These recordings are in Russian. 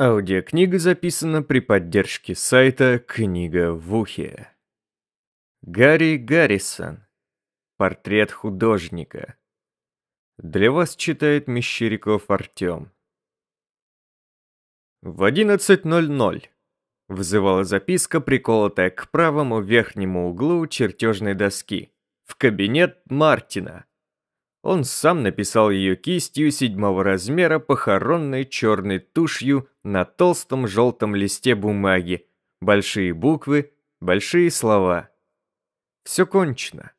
Аудиокнига записана при поддержке сайта «Книга в ухе». Гарри Гаррисон. Портрет художника. Для вас читает Мещеряков Артем. В 11.00 Взывала записка, приколотая к правому верхнему углу чертежной доски, в кабинет Мартина, он сам написал ее кистью седьмого размера похоронной черной тушью на толстом желтом листе бумаги. Большие буквы, большие слова. Все кончено.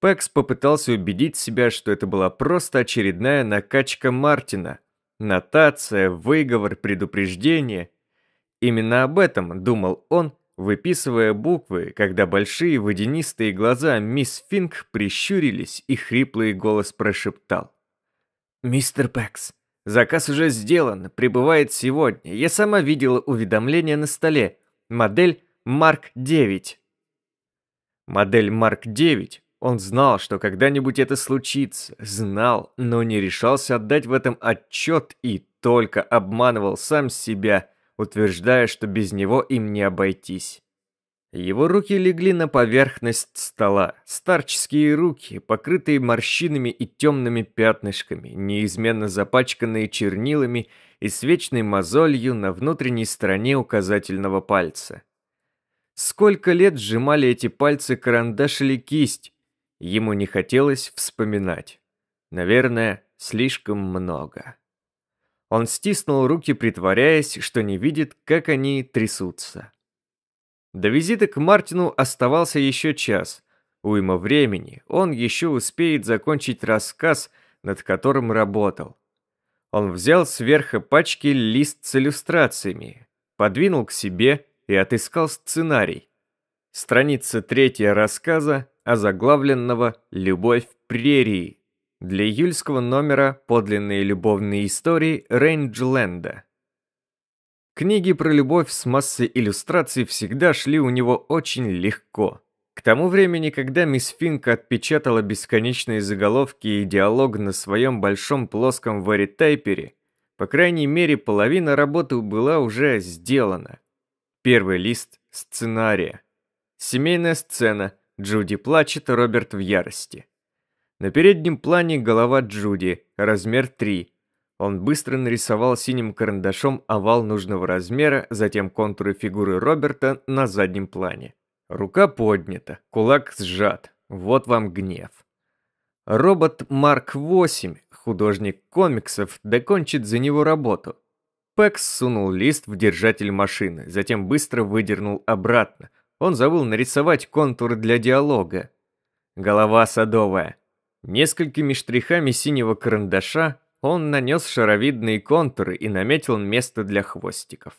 Пэкс попытался убедить себя, что это была просто очередная накачка Мартина. Нотация, выговор, предупреждение. Именно об этом думал он, выписывая буквы, когда большие водянистые глаза мисс Финк прищурились и хриплый голос прошептал. «Мистер Пэкс, заказ уже сделан, прибывает сегодня. Я сама видела уведомление на столе. Модель Марк 9». Модель Марк 9 он знал, что когда-нибудь это случится, знал, но не решался отдать в этом отчет и только обманывал сам себя – утверждая, что без него им не обойтись. Его руки легли на поверхность стола, старческие руки, покрытые морщинами и темными пятнышками, неизменно запачканные чернилами и свечной мозолью на внутренней стороне указательного пальца. Сколько лет сжимали эти пальцы карандаш или кисть, ему не хотелось вспоминать. Наверное, слишком много. Он стиснул руки, притворяясь, что не видит, как они трясутся. До визита к Мартину оставался еще час. Уйма времени, он еще успеет закончить рассказ, над которым работал. Он взял сверху пачки лист с иллюстрациями, подвинул к себе и отыскал сценарий. Страница третья рассказа, озаглавленного «Любовь в прерии», для июльского номера «Подлинные любовные истории» Книги про любовь с массой иллюстраций всегда шли у него очень легко. К тому времени, когда мисс Финк отпечатала бесконечные заголовки и диалог на своем большом плоском варитайпере, по крайней мере, половина работы была уже сделана. Первый лист – сценария. Семейная сцена. Джуди плачет, Роберт в ярости. На переднем плане голова Джуди, размер 3. Он быстро нарисовал синим карандашом овал нужного размера, затем контуры фигуры Роберта на заднем плане. Рука поднята, кулак сжат. Вот вам гнев. Робот Марк 8, художник комиксов, докончит за него работу. Пэкс сунул лист в держатель машины, затем быстро выдернул обратно. Он забыл нарисовать контур для диалога. Голова садовая. Несколькими штрихами синего карандаша он нанес шаровидные контуры и наметил место для хвостиков.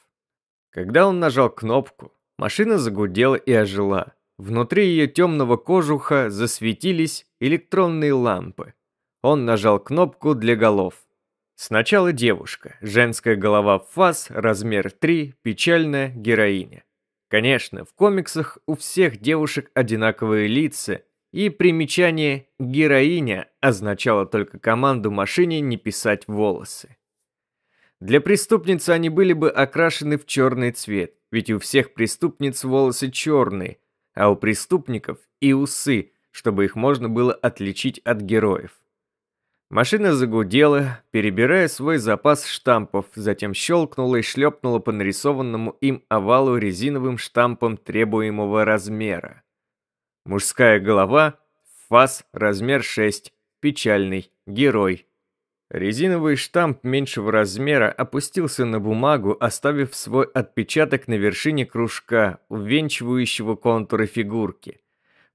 Когда он нажал кнопку, машина загудела и ожила. Внутри ее темного кожуха засветились электронные лампы. Он нажал кнопку для голов. Сначала девушка, женская голова в фаз, размер 3, печальная героиня. Конечно, в комиксах у всех девушек одинаковые лица и примечание «героиня» означало только команду машине не писать волосы. Для преступницы они были бы окрашены в черный цвет, ведь у всех преступниц волосы черные, а у преступников и усы, чтобы их можно было отличить от героев. Машина загудела, перебирая свой запас штампов, затем щелкнула и шлепнула по нарисованному им овалу резиновым штампом требуемого размера. Мужская голова, фас, размер 6, печальный, герой. Резиновый штамп меньшего размера опустился на бумагу, оставив свой отпечаток на вершине кружка, увенчивающего контуры фигурки.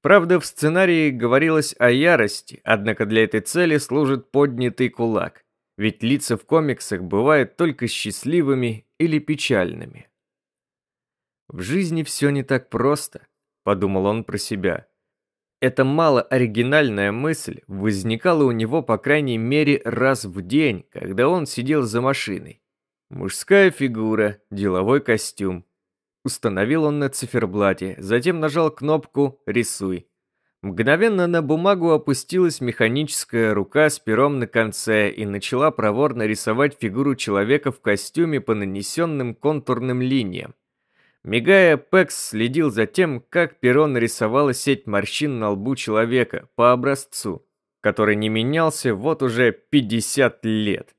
Правда, в сценарии говорилось о ярости, однако для этой цели служит поднятый кулак. Ведь лица в комиксах бывают только счастливыми или печальными. В жизни все не так просто – подумал он про себя. Эта малооригинальная мысль возникала у него по крайней мере раз в день, когда он сидел за машиной. Мужская фигура, деловой костюм. Установил он на циферблате, затем нажал кнопку «Рисуй». Мгновенно на бумагу опустилась механическая рука с пером на конце и начала проворно рисовать фигуру человека в костюме по нанесенным контурным линиям. Мигая, Пекс следил за тем, как перо нарисовало сеть морщин на лбу человека по образцу, который не менялся вот уже 50 лет.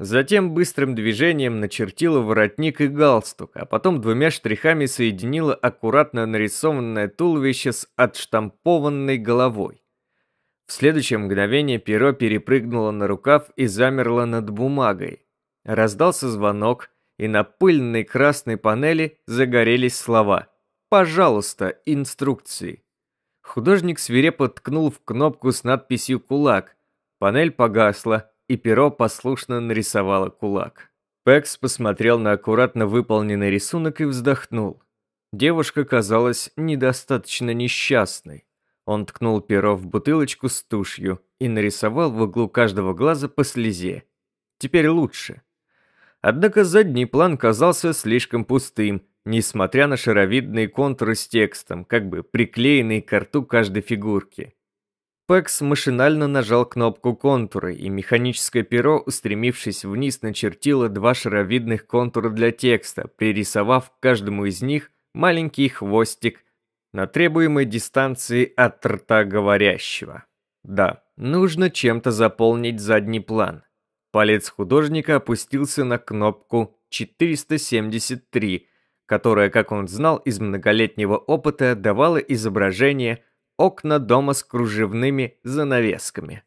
Затем быстрым движением начертила воротник и галстук, а потом двумя штрихами соединила аккуратно нарисованное туловище с отштампованной головой. В следующее мгновение перо перепрыгнуло на рукав и замерло над бумагой. Раздался звонок, и на пыльной красной панели загорелись слова «Пожалуйста, инструкции». Художник свирепо ткнул в кнопку с надписью «Кулак». Панель погасла, и перо послушно нарисовало кулак. Пекс посмотрел на аккуратно выполненный рисунок и вздохнул. Девушка казалась недостаточно несчастной. Он ткнул перо в бутылочку с тушью и нарисовал в углу каждого глаза по слезе. Теперь лучше. Однако задний план казался слишком пустым, несмотря на шаровидные контуры с текстом, как бы приклеенные к рту каждой фигурки. Пэкс машинально нажал кнопку контуры, и механическое перо, устремившись вниз, начертило два шаровидных контура для текста, пририсовав к каждому из них маленький хвостик на требуемой дистанции от рта говорящего. Да, нужно чем-то заполнить задний план, Палец художника опустился на кнопку 473, которая, как он знал из многолетнего опыта, давала изображение окна дома с кружевными занавесками.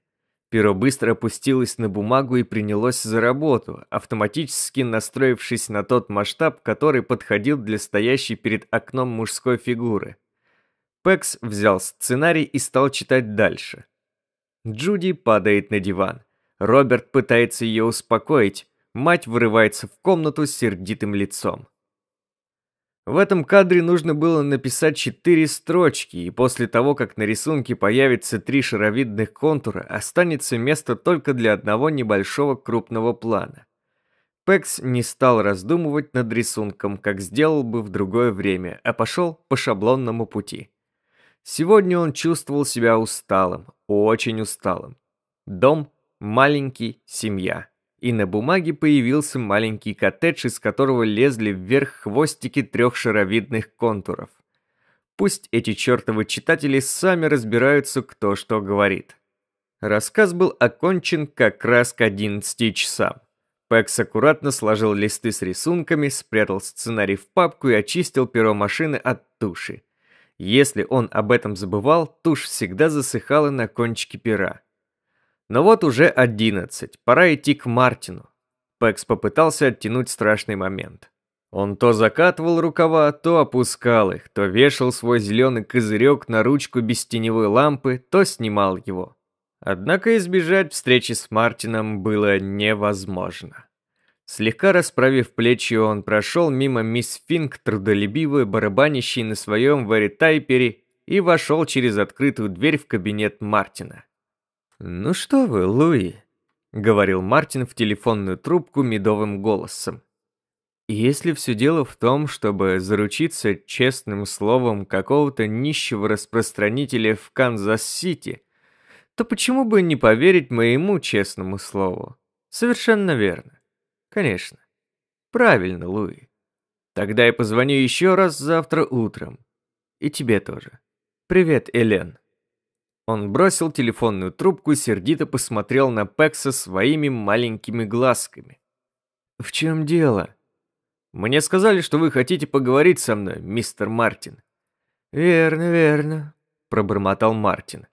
Перо быстро опустилось на бумагу и принялось за работу, автоматически настроившись на тот масштаб, который подходил для стоящей перед окном мужской фигуры. Пекс взял сценарий и стал читать дальше. Джуди падает на диван. Роберт пытается ее успокоить, мать вырывается в комнату с сердитым лицом. В этом кадре нужно было написать четыре строчки, и после того, как на рисунке появится три шаровидных контура, останется место только для одного небольшого крупного плана. Пекс не стал раздумывать над рисунком, как сделал бы в другое время, а пошел по шаблонному пути. Сегодня он чувствовал себя усталым, очень усталым. Дом маленький, семья. И на бумаге появился маленький коттедж, из которого лезли вверх хвостики трех шаровидных контуров. Пусть эти чертовы читатели сами разбираются, кто что говорит. Рассказ был окончен как раз к 11 часам. Пекс аккуратно сложил листы с рисунками, спрятал сценарий в папку и очистил перо машины от туши. Если он об этом забывал, тушь всегда засыхала на кончике пера. Но вот уже одиннадцать, пора идти к Мартину. Пекс попытался оттянуть страшный момент. Он то закатывал рукава, то опускал их, то вешал свой зеленый козырек на ручку без теневой лампы, то снимал его. Однако избежать встречи с Мартином было невозможно. Слегка расправив плечи, он прошел мимо мисс Финк, трудолюбивой, барабанящей на своем варитайпере, и вошел через открытую дверь в кабинет Мартина. «Ну что вы, Луи», — говорил Мартин в телефонную трубку медовым голосом. «Если все дело в том, чтобы заручиться честным словом какого-то нищего распространителя в Канзас-Сити, то почему бы не поверить моему честному слову? Совершенно верно. Конечно. Правильно, Луи. Тогда я позвоню еще раз завтра утром. И тебе тоже. Привет, Элен». Он бросил телефонную трубку и сердито посмотрел на Пекса своими маленькими глазками. «В чем дело?» «Мне сказали, что вы хотите поговорить со мной, мистер Мартин». «Верно, верно», — пробормотал Мартин.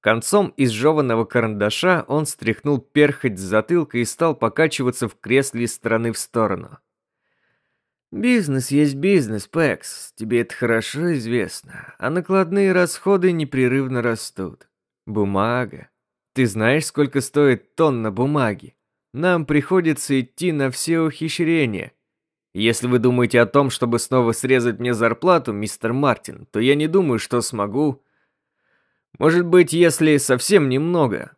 Концом изжеванного карандаша он стряхнул перхоть с затылка и стал покачиваться в кресле из стороны в сторону. Бизнес есть бизнес, Пэкс, тебе это хорошо известно, а накладные расходы непрерывно растут. Бумага. Ты знаешь, сколько стоит тонна бумаги? Нам приходится идти на все ухищрения. Если вы думаете о том, чтобы снова срезать мне зарплату, мистер Мартин, то я не думаю, что смогу. Может быть, если совсем немного.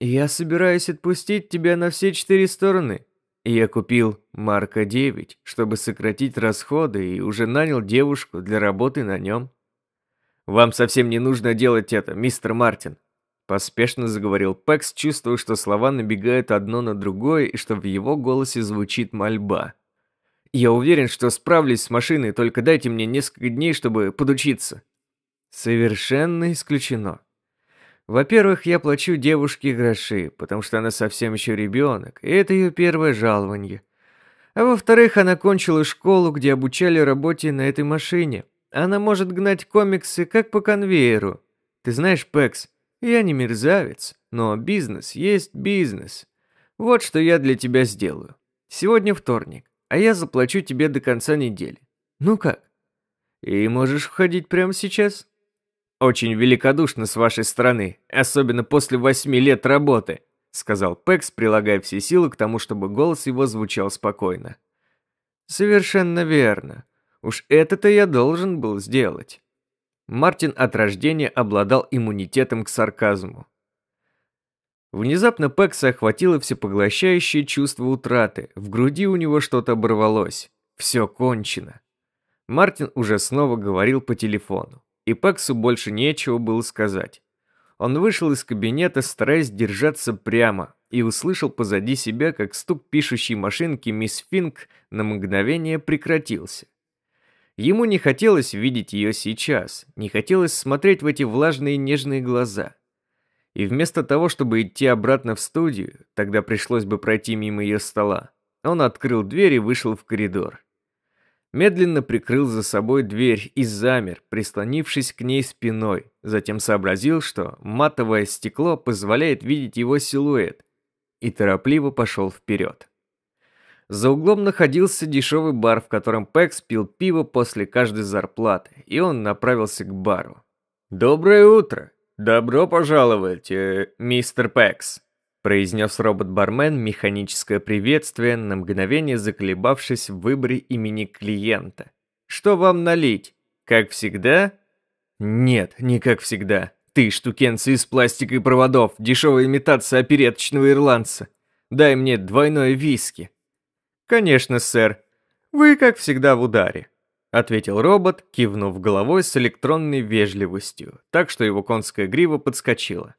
Я собираюсь отпустить тебя на все четыре стороны. Я купил Марка 9, чтобы сократить расходы и уже нанял девушку для работы на нем. «Вам совсем не нужно делать это, мистер Мартин», – поспешно заговорил Пэкс, чувствуя, что слова набегают одно на другое и что в его голосе звучит мольба. «Я уверен, что справлюсь с машиной, только дайте мне несколько дней, чтобы подучиться». «Совершенно исключено», во-первых, я плачу девушке гроши, потому что она совсем еще ребенок, и это ее первое жалование. А во-вторых, она кончила школу, где обучали работе на этой машине. Она может гнать комиксы как по конвейеру. Ты знаешь, Пэкс, я не мерзавец, но бизнес есть бизнес. Вот что я для тебя сделаю. Сегодня вторник, а я заплачу тебе до конца недели. Ну как? И можешь входить прямо сейчас? «Очень великодушно с вашей стороны, особенно после восьми лет работы», сказал Пэкс, прилагая все силы к тому, чтобы голос его звучал спокойно. «Совершенно верно. Уж это-то я должен был сделать». Мартин от рождения обладал иммунитетом к сарказму. Внезапно Пэкса охватило всепоглощающее чувство утраты, в груди у него что-то оборвалось. Все кончено. Мартин уже снова говорил по телефону и Паксу больше нечего было сказать. Он вышел из кабинета, стараясь держаться прямо, и услышал позади себя, как стук пишущей машинки мисс Финк на мгновение прекратился. Ему не хотелось видеть ее сейчас, не хотелось смотреть в эти влажные нежные глаза. И вместо того, чтобы идти обратно в студию, тогда пришлось бы пройти мимо ее стола, он открыл дверь и вышел в коридор медленно прикрыл за собой дверь и замер, прислонившись к ней спиной. Затем сообразил, что матовое стекло позволяет видеть его силуэт, и торопливо пошел вперед. За углом находился дешевый бар, в котором Пэкс пил пиво после каждой зарплаты, и он направился к бару. «Доброе утро! Добро пожаловать, э, мистер Пэкс!» произнес робот-бармен механическое приветствие, на мгновение заколебавшись в выборе имени клиента. «Что вам налить? Как всегда?» «Нет, не как всегда. Ты, штукенцы из пластика и проводов, дешевая имитация опереточного ирландца. Дай мне двойное виски». «Конечно, сэр. Вы, как всегда, в ударе», — ответил робот, кивнув головой с электронной вежливостью, так что его конская грива подскочила.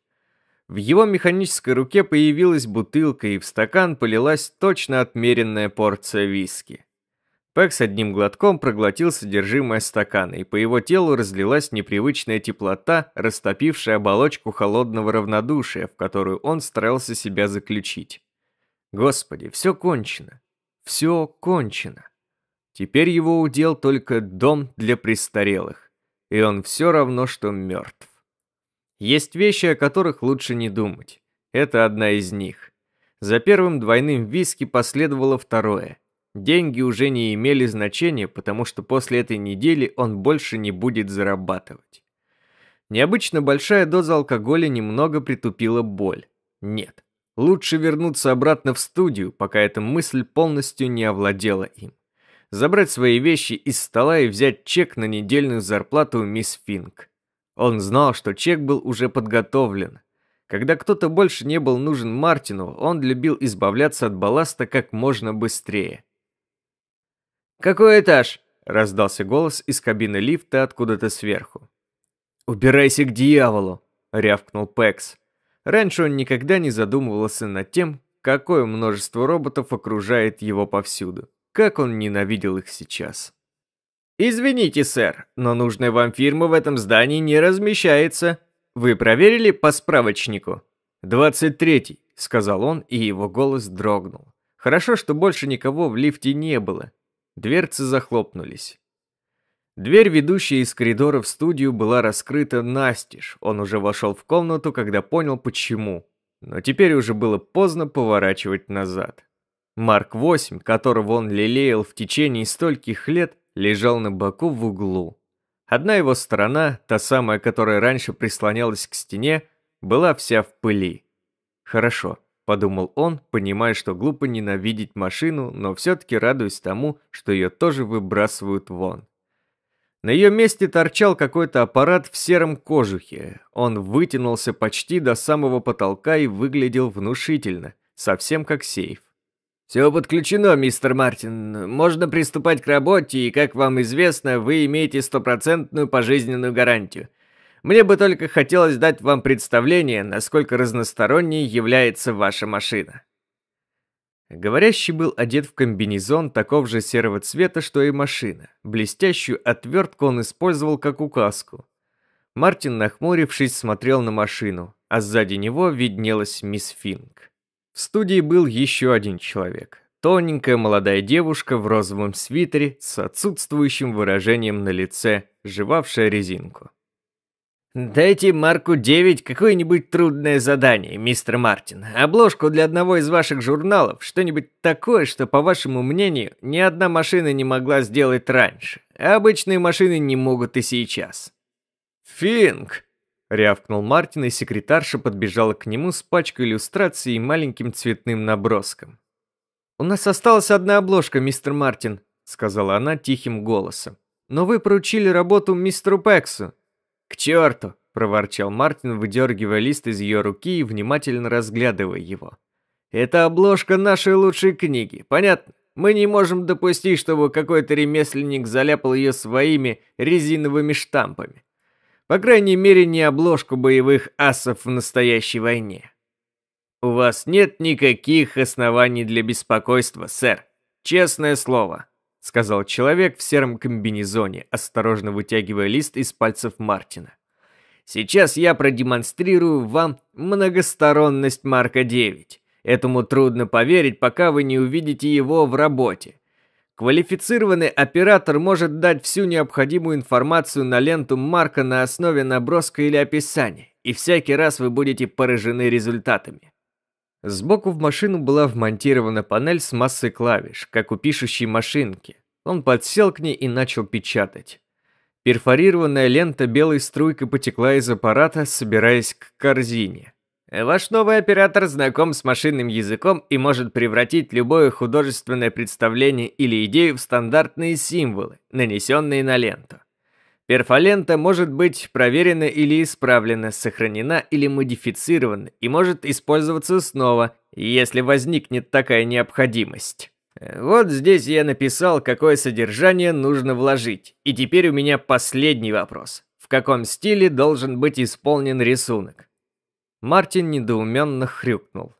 В его механической руке появилась бутылка, и в стакан полилась точно отмеренная порция виски. Пэк с одним глотком проглотил содержимое стакана, и по его телу разлилась непривычная теплота, растопившая оболочку холодного равнодушия, в которую он старался себя заключить. Господи, все кончено. Все кончено. Теперь его удел только дом для престарелых, и он все равно, что мертв. Есть вещи, о которых лучше не думать. Это одна из них. За первым двойным виски последовало второе. Деньги уже не имели значения, потому что после этой недели он больше не будет зарабатывать. Необычно большая доза алкоголя немного притупила боль. Нет, лучше вернуться обратно в студию, пока эта мысль полностью не овладела им. Забрать свои вещи из стола и взять чек на недельную зарплату мисс Финк. Он знал, что чек был уже подготовлен. Когда кто-то больше не был нужен Мартину, он любил избавляться от балласта как можно быстрее. «Какой этаж?» – раздался голос из кабины лифта откуда-то сверху. «Убирайся к дьяволу!» – рявкнул Пэкс. Раньше он никогда не задумывался над тем, какое множество роботов окружает его повсюду. Как он ненавидел их сейчас. «Извините, сэр, но нужная вам фирма в этом здании не размещается. Вы проверили по справочнику?» «Двадцать третий», — сказал он, и его голос дрогнул. Хорошо, что больше никого в лифте не было. Дверцы захлопнулись. Дверь, ведущая из коридора в студию, была раскрыта настежь. Он уже вошел в комнату, когда понял, почему. Но теперь уже было поздно поворачивать назад. Марк 8, которого он лелеял в течение стольких лет, лежал на боку в углу. Одна его сторона, та самая, которая раньше прислонялась к стене, была вся в пыли. «Хорошо», — подумал он, понимая, что глупо ненавидеть машину, но все-таки радуясь тому, что ее тоже выбрасывают вон. На ее месте торчал какой-то аппарат в сером кожухе. Он вытянулся почти до самого потолка и выглядел внушительно, совсем как сейф. «Все подключено, мистер Мартин. Можно приступать к работе, и, как вам известно, вы имеете стопроцентную пожизненную гарантию. Мне бы только хотелось дать вам представление, насколько разносторонней является ваша машина». Говорящий был одет в комбинезон такого же серого цвета, что и машина. Блестящую отвертку он использовал как указку. Мартин, нахмурившись, смотрел на машину, а сзади него виднелась мисс Финк. В студии был еще один человек. Тоненькая молодая девушка в розовом свитере с отсутствующим выражением на лице, жевавшая резинку. «Дайте Марку 9 какое-нибудь трудное задание, мистер Мартин. Обложку для одного из ваших журналов, что-нибудь такое, что, по вашему мнению, ни одна машина не могла сделать раньше. обычные машины не могут и сейчас». Финг! Рявкнул Мартин, и секретарша подбежала к нему с пачкой иллюстраций и маленьким цветным наброском. «У нас осталась одна обложка, мистер Мартин», — сказала она тихим голосом. «Но вы поручили работу мистеру Пексу». «К черту!» — проворчал Мартин, выдергивая лист из ее руки и внимательно разглядывая его. «Это обложка нашей лучшей книги, понятно? Мы не можем допустить, чтобы какой-то ремесленник заляпал ее своими резиновыми штампами. По крайней мере, не обложку боевых асов в настоящей войне. У вас нет никаких оснований для беспокойства, сэр. Честное слово, сказал человек в сером комбинезоне, осторожно вытягивая лист из пальцев Мартина. Сейчас я продемонстрирую вам многосторонность Марка 9. Этому трудно поверить, пока вы не увидите его в работе. Квалифицированный оператор может дать всю необходимую информацию на ленту Марка на основе наброска или описания, и всякий раз вы будете поражены результатами. Сбоку в машину была вмонтирована панель с массой клавиш, как у пишущей машинки. Он подсел к ней и начал печатать. Перфорированная лента белой струйкой потекла из аппарата, собираясь к корзине. Ваш новый оператор знаком с машинным языком и может превратить любое художественное представление или идею в стандартные символы, нанесенные на ленту. Перфолента может быть проверена или исправлена, сохранена или модифицирована и может использоваться снова, если возникнет такая необходимость. Вот здесь я написал, какое содержание нужно вложить. И теперь у меня последний вопрос. В каком стиле должен быть исполнен рисунок? Мартин недоуменно хрюкнул.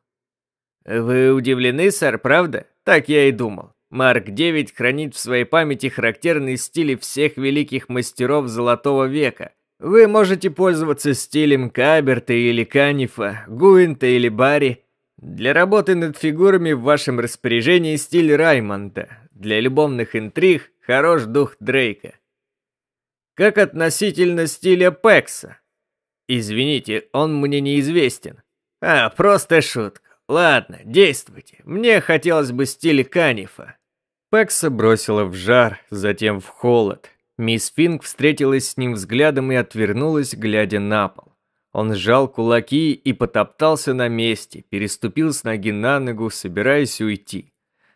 «Вы удивлены, сэр, правда? Так я и думал. Марк-9 хранит в своей памяти характерные стили всех великих мастеров Золотого века. Вы можете пользоваться стилем Каберта или Канифа, Гуинта или Барри. Для работы над фигурами в вашем распоряжении стиль Раймонда. Для любовных интриг хорош дух Дрейка. Как относительно стиля Пекса? Извините, он мне неизвестен. А, просто шутка. Ладно, действуйте. Мне хотелось бы стиль Канифа. Пекса бросила в жар, затем в холод. Мисс Финк встретилась с ним взглядом и отвернулась, глядя на пол. Он сжал кулаки и потоптался на месте, переступил с ноги на ногу, собираясь уйти.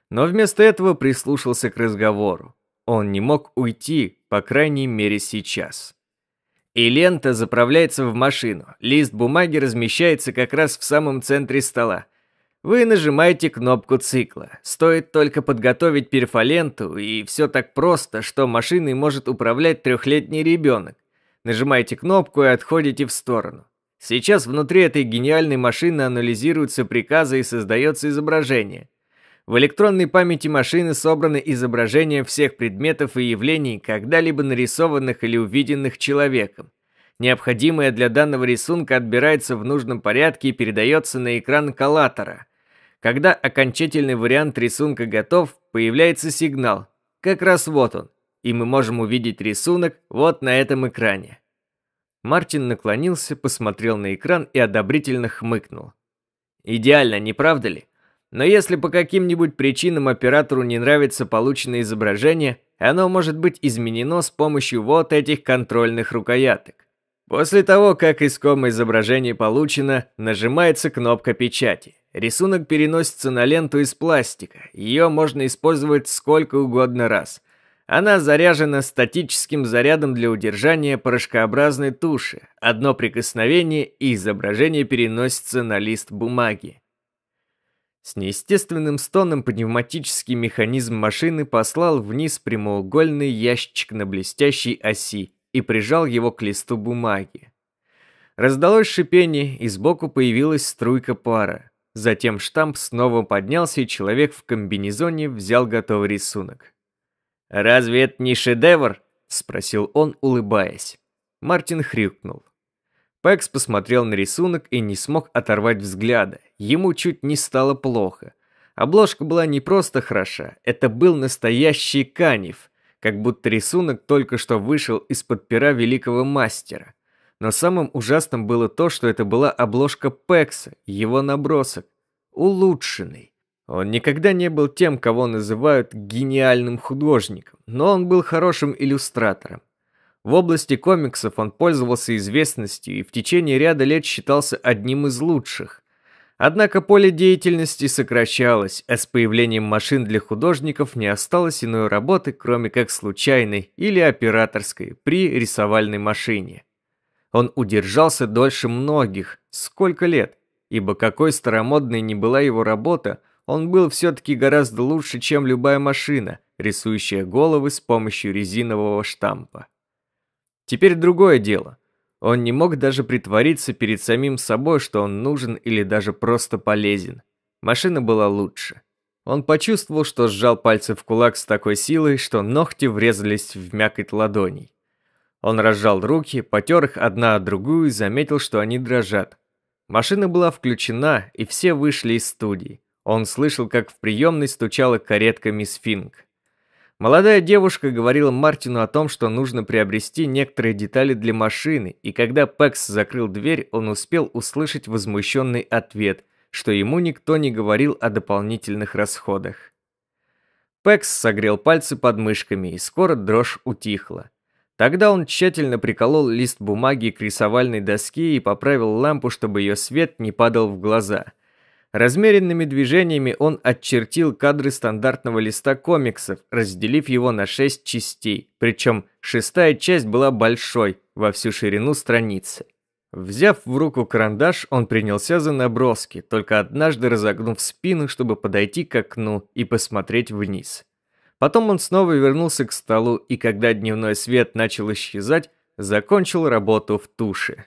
Но вместо этого прислушался к разговору. Он не мог уйти, по крайней мере сейчас. И лента заправляется в машину. Лист бумаги размещается как раз в самом центре стола. Вы нажимаете кнопку цикла. Стоит только подготовить перфоленту, и все так просто, что машиной может управлять трехлетний ребенок. Нажимаете кнопку и отходите в сторону. Сейчас внутри этой гениальной машины анализируются приказы и создается изображение. В электронной памяти машины собраны изображения всех предметов и явлений, когда-либо нарисованных или увиденных человеком. Необходимое для данного рисунка отбирается в нужном порядке и передается на экран коллатора. Когда окончательный вариант рисунка готов, появляется сигнал. Как раз вот он. И мы можем увидеть рисунок вот на этом экране. Мартин наклонился, посмотрел на экран и одобрительно хмыкнул. «Идеально, не правда ли?» Но если по каким-нибудь причинам оператору не нравится полученное изображение, оно может быть изменено с помощью вот этих контрольных рукояток. После того, как искомое изображение получено, нажимается кнопка печати. Рисунок переносится на ленту из пластика. Ее можно использовать сколько угодно раз. Она заряжена статическим зарядом для удержания порошкообразной туши. Одно прикосновение и изображение переносится на лист бумаги. С неестественным стоном пневматический механизм машины послал вниз прямоугольный ящик на блестящей оси и прижал его к листу бумаги. Раздалось шипение, и сбоку появилась струйка пара. Затем штамп снова поднялся, и человек в комбинезоне взял готовый рисунок. «Разве это не шедевр?» – спросил он, улыбаясь. Мартин хрюкнул. Пэкс посмотрел на рисунок и не смог оторвать взгляда. Ему чуть не стало плохо. Обложка была не просто хороша, это был настоящий канев, как будто рисунок только что вышел из-под пера великого мастера. Но самым ужасным было то, что это была обложка Пэкса, его набросок, улучшенный. Он никогда не был тем, кого называют гениальным художником, но он был хорошим иллюстратором. В области комиксов он пользовался известностью и в течение ряда лет считался одним из лучших. Однако поле деятельности сокращалось, а с появлением машин для художников не осталось иной работы, кроме как случайной или операторской при рисовальной машине. Он удержался дольше многих, сколько лет, ибо какой старомодной ни была его работа, он был все-таки гораздо лучше, чем любая машина, рисующая головы с помощью резинового штампа. Теперь другое дело. Он не мог даже притвориться перед самим собой, что он нужен или даже просто полезен. Машина была лучше. Он почувствовал, что сжал пальцы в кулак с такой силой, что ногти врезались в мякоть ладоней. Он разжал руки, потер их одна от другую и заметил, что они дрожат. Машина была включена, и все вышли из студии. Он слышал, как в приемной стучала каретка мисс Финг. Молодая девушка говорила Мартину о том, что нужно приобрести некоторые детали для машины, и когда Пэкс закрыл дверь, он успел услышать возмущенный ответ, что ему никто не говорил о дополнительных расходах. Пэкс согрел пальцы под мышками, и скоро дрожь утихла. Тогда он тщательно приколол лист бумаги к рисовальной доске и поправил лампу, чтобы ее свет не падал в глаза – Размеренными движениями он отчертил кадры стандартного листа комиксов, разделив его на шесть частей, причем шестая часть была большой, во всю ширину страницы. Взяв в руку карандаш, он принялся за наброски, только однажды разогнув спину, чтобы подойти к окну и посмотреть вниз. Потом он снова вернулся к столу и, когда дневной свет начал исчезать, закончил работу в туше.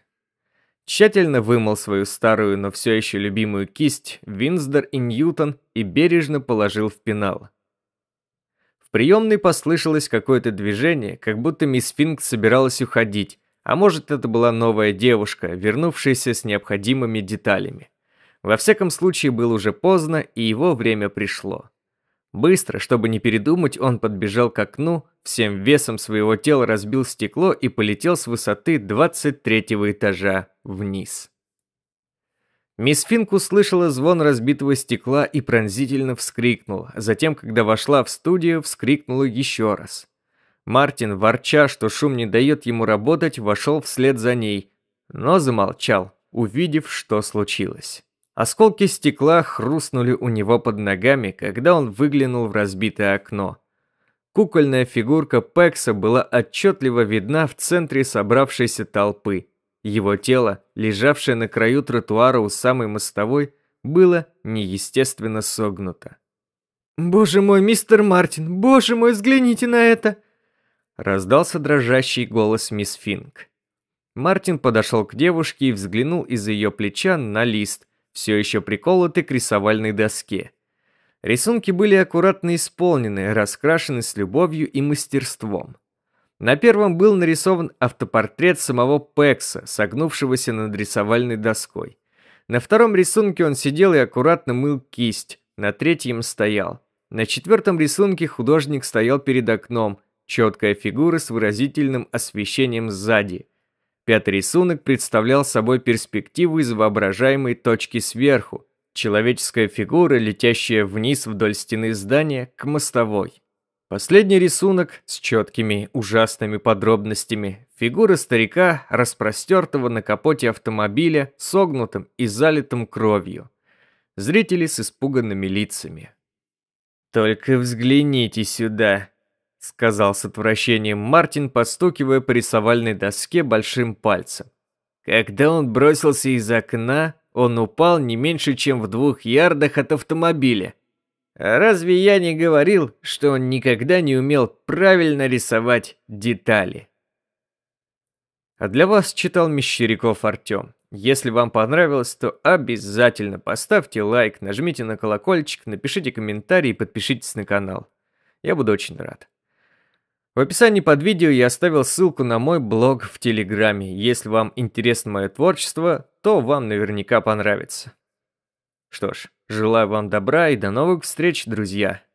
Тщательно вымыл свою старую, но все еще любимую кисть Винздер и Ньютон и бережно положил в пенал. В приемной послышалось какое-то движение, как будто мисс Финк собиралась уходить, а может это была новая девушка, вернувшаяся с необходимыми деталями. Во всяком случае было уже поздно, и его время пришло. Быстро, чтобы не передумать, он подбежал к окну, всем весом своего тела разбил стекло и полетел с высоты 23 этажа вниз. Мисс Финк услышала звон разбитого стекла и пронзительно вскрикнула. Затем, когда вошла в студию, вскрикнула еще раз. Мартин, ворча, что шум не дает ему работать, вошел вслед за ней, но замолчал, увидев, что случилось. Осколки стекла хрустнули у него под ногами, когда он выглянул в разбитое окно. Кукольная фигурка Пекса была отчетливо видна в центре собравшейся толпы. Его тело, лежавшее на краю тротуара у самой мостовой, было неестественно согнуто. «Боже мой, мистер Мартин, боже мой, взгляните на это!» Раздался дрожащий голос мисс Финк. Мартин подошел к девушке и взглянул из ее плеча на лист – все еще приколоты к рисовальной доске. Рисунки были аккуратно исполнены, раскрашены с любовью и мастерством. На первом был нарисован автопортрет самого Пекса, согнувшегося над рисовальной доской. На втором рисунке он сидел и аккуратно мыл кисть, на третьем стоял. На четвертом рисунке художник стоял перед окном, четкая фигура с выразительным освещением сзади – Пятый рисунок представлял собой перспективу из воображаемой точки сверху, человеческая фигура, летящая вниз вдоль стены здания к мостовой. Последний рисунок с четкими ужасными подробностями. Фигура старика, распростертого на капоте автомобиля, согнутым и залитым кровью. Зрители с испуганными лицами. «Только взгляните сюда», — сказал с отвращением Мартин, постукивая по рисовальной доске большим пальцем. Когда он бросился из окна, он упал не меньше, чем в двух ярдах от автомобиля. А разве я не говорил, что он никогда не умел правильно рисовать детали? А для вас читал Мещеряков Артем. Если вам понравилось, то обязательно поставьте лайк, нажмите на колокольчик, напишите комментарий и подпишитесь на канал. Я буду очень рад. В описании под видео я оставил ссылку на мой блог в Телеграме. Если вам интересно мое творчество, то вам наверняка понравится. Что ж, желаю вам добра и до новых встреч, друзья!